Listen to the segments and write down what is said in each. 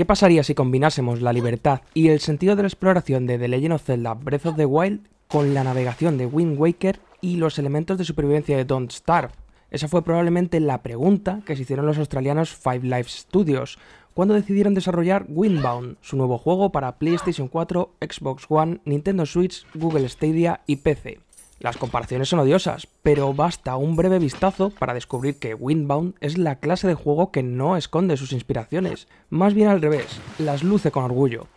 ¿Qué pasaría si combinásemos la libertad y el sentido de la exploración de The Legend of Zelda Breath of the Wild con la navegación de Wind Waker y los elementos de supervivencia de Don't Starve? Esa fue probablemente la pregunta que se hicieron los australianos Five Life Studios cuando decidieron desarrollar Windbound, su nuevo juego para PlayStation 4, Xbox One, Nintendo Switch, Google Stadia y PC. Las comparaciones son odiosas, pero basta un breve vistazo para descubrir que Windbound es la clase de juego que no esconde sus inspiraciones, más bien al revés, las luce con orgullo.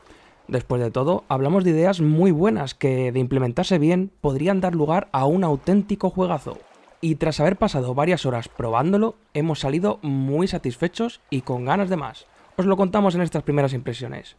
Después de todo, hablamos de ideas muy buenas que, de implementarse bien, podrían dar lugar a un auténtico juegazo. Y tras haber pasado varias horas probándolo, hemos salido muy satisfechos y con ganas de más. Os lo contamos en estas primeras impresiones.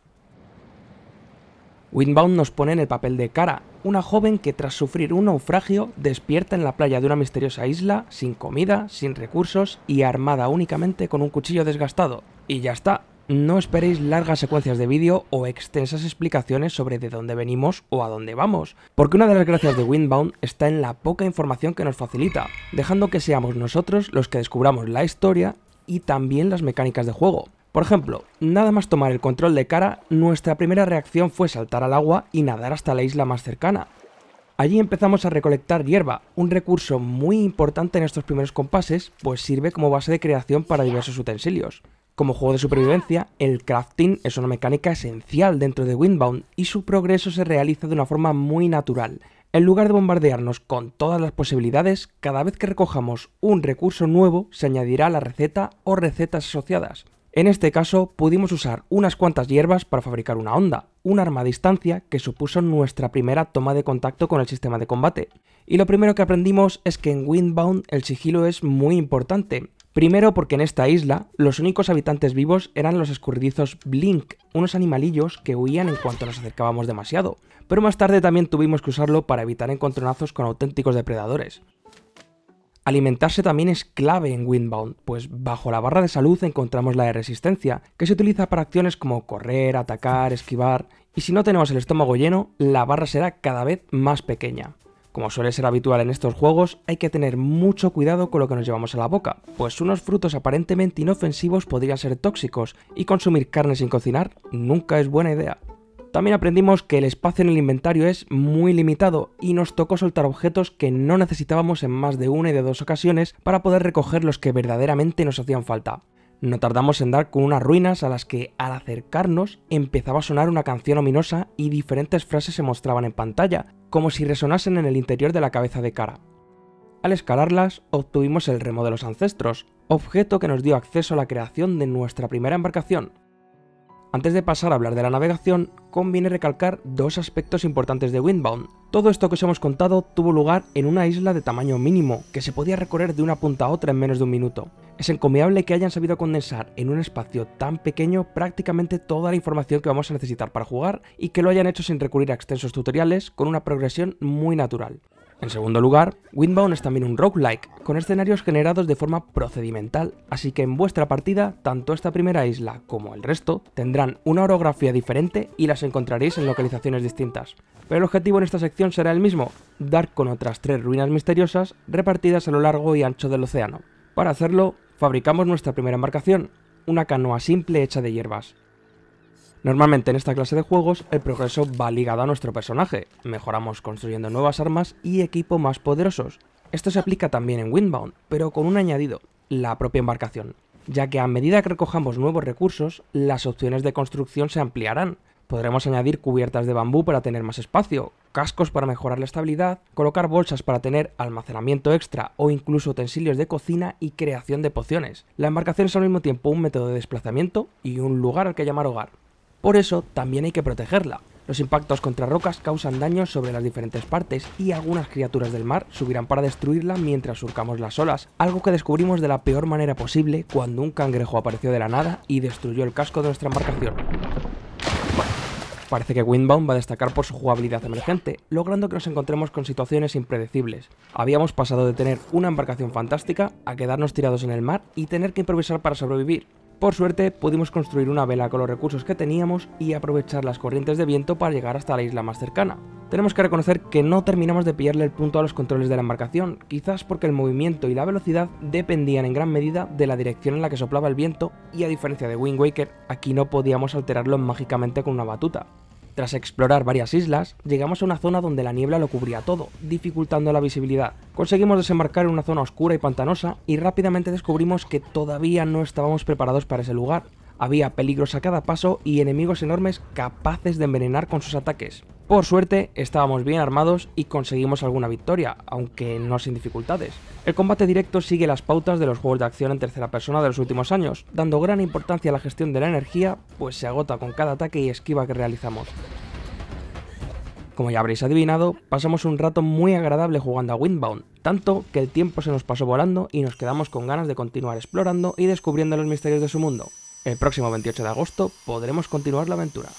Windbound nos pone en el papel de Cara, una joven que tras sufrir un naufragio despierta en la playa de una misteriosa isla, sin comida, sin recursos y armada únicamente con un cuchillo desgastado. Y ya está, no esperéis largas secuencias de vídeo o extensas explicaciones sobre de dónde venimos o a dónde vamos, porque una de las gracias de Windbound está en la poca información que nos facilita, dejando que seamos nosotros los que descubramos la historia y también las mecánicas de juego. Por ejemplo, nada más tomar el control de cara, nuestra primera reacción fue saltar al agua y nadar hasta la isla más cercana. Allí empezamos a recolectar hierba, un recurso muy importante en estos primeros compases, pues sirve como base de creación para diversos utensilios. Como juego de supervivencia, el crafting es una mecánica esencial dentro de Windbound y su progreso se realiza de una forma muy natural. En lugar de bombardearnos con todas las posibilidades, cada vez que recojamos un recurso nuevo se añadirá la receta o recetas asociadas. En este caso, pudimos usar unas cuantas hierbas para fabricar una onda, un arma a distancia que supuso nuestra primera toma de contacto con el sistema de combate. Y lo primero que aprendimos es que en Windbound el sigilo es muy importante. Primero porque en esta isla los únicos habitantes vivos eran los escurridizos Blink, unos animalillos que huían en cuanto nos acercábamos demasiado. Pero más tarde también tuvimos que usarlo para evitar encontronazos con auténticos depredadores. Alimentarse también es clave en Windbound, pues bajo la barra de salud encontramos la de resistencia, que se utiliza para acciones como correr, atacar, esquivar, y si no tenemos el estómago lleno, la barra será cada vez más pequeña. Como suele ser habitual en estos juegos, hay que tener mucho cuidado con lo que nos llevamos a la boca, pues unos frutos aparentemente inofensivos podrían ser tóxicos, y consumir carne sin cocinar nunca es buena idea. También aprendimos que el espacio en el inventario es muy limitado y nos tocó soltar objetos que no necesitábamos en más de una y de dos ocasiones para poder recoger los que verdaderamente nos hacían falta. No tardamos en dar con unas ruinas a las que, al acercarnos, empezaba a sonar una canción ominosa y diferentes frases se mostraban en pantalla, como si resonasen en el interior de la cabeza de cara. Al escalarlas, obtuvimos el remo de los ancestros, objeto que nos dio acceso a la creación de nuestra primera embarcación, antes de pasar a hablar de la navegación, conviene recalcar dos aspectos importantes de Windbound. Todo esto que os hemos contado tuvo lugar en una isla de tamaño mínimo, que se podía recorrer de una punta a otra en menos de un minuto. Es encomiable que hayan sabido condensar en un espacio tan pequeño prácticamente toda la información que vamos a necesitar para jugar y que lo hayan hecho sin recurrir a extensos tutoriales con una progresión muy natural. En segundo lugar, Windbound es también un roguelike, con escenarios generados de forma procedimental, así que en vuestra partida, tanto esta primera isla como el resto tendrán una orografía diferente y las encontraréis en localizaciones distintas. Pero el objetivo en esta sección será el mismo, dar con otras tres ruinas misteriosas repartidas a lo largo y ancho del océano. Para hacerlo, fabricamos nuestra primera embarcación, una canoa simple hecha de hierbas, Normalmente en esta clase de juegos el progreso va ligado a nuestro personaje, mejoramos construyendo nuevas armas y equipo más poderosos. Esto se aplica también en Windbound, pero con un añadido, la propia embarcación, ya que a medida que recojamos nuevos recursos, las opciones de construcción se ampliarán. Podremos añadir cubiertas de bambú para tener más espacio, cascos para mejorar la estabilidad, colocar bolsas para tener almacenamiento extra o incluso utensilios de cocina y creación de pociones. La embarcación es al mismo tiempo un método de desplazamiento y un lugar al que llamar hogar. Por eso también hay que protegerla. Los impactos contra rocas causan daño sobre las diferentes partes y algunas criaturas del mar subirán para destruirla mientras surcamos las olas, algo que descubrimos de la peor manera posible cuando un cangrejo apareció de la nada y destruyó el casco de nuestra embarcación. Parece que Windbound va a destacar por su jugabilidad emergente, logrando que nos encontremos con situaciones impredecibles. Habíamos pasado de tener una embarcación fantástica a quedarnos tirados en el mar y tener que improvisar para sobrevivir, por suerte pudimos construir una vela con los recursos que teníamos y aprovechar las corrientes de viento para llegar hasta la isla más cercana. Tenemos que reconocer que no terminamos de pillarle el punto a los controles de la embarcación, quizás porque el movimiento y la velocidad dependían en gran medida de la dirección en la que soplaba el viento y a diferencia de Wind Waker, aquí no podíamos alterarlo mágicamente con una batuta. Tras explorar varias islas, llegamos a una zona donde la niebla lo cubría todo, dificultando la visibilidad. Conseguimos desembarcar en una zona oscura y pantanosa y rápidamente descubrimos que todavía no estábamos preparados para ese lugar. Había peligros a cada paso y enemigos enormes capaces de envenenar con sus ataques. Por suerte, estábamos bien armados y conseguimos alguna victoria, aunque no sin dificultades. El combate directo sigue las pautas de los juegos de acción en tercera persona de los últimos años, dando gran importancia a la gestión de la energía, pues se agota con cada ataque y esquiva que realizamos. Como ya habréis adivinado, pasamos un rato muy agradable jugando a Windbound, tanto que el tiempo se nos pasó volando y nos quedamos con ganas de continuar explorando y descubriendo los misterios de su mundo. El próximo 28 de agosto podremos continuar la aventura.